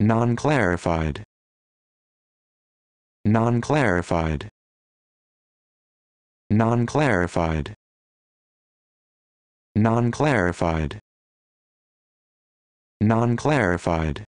Non-clarified. Non-clarified. Non-clarified. Non-clarified. Non-clarified.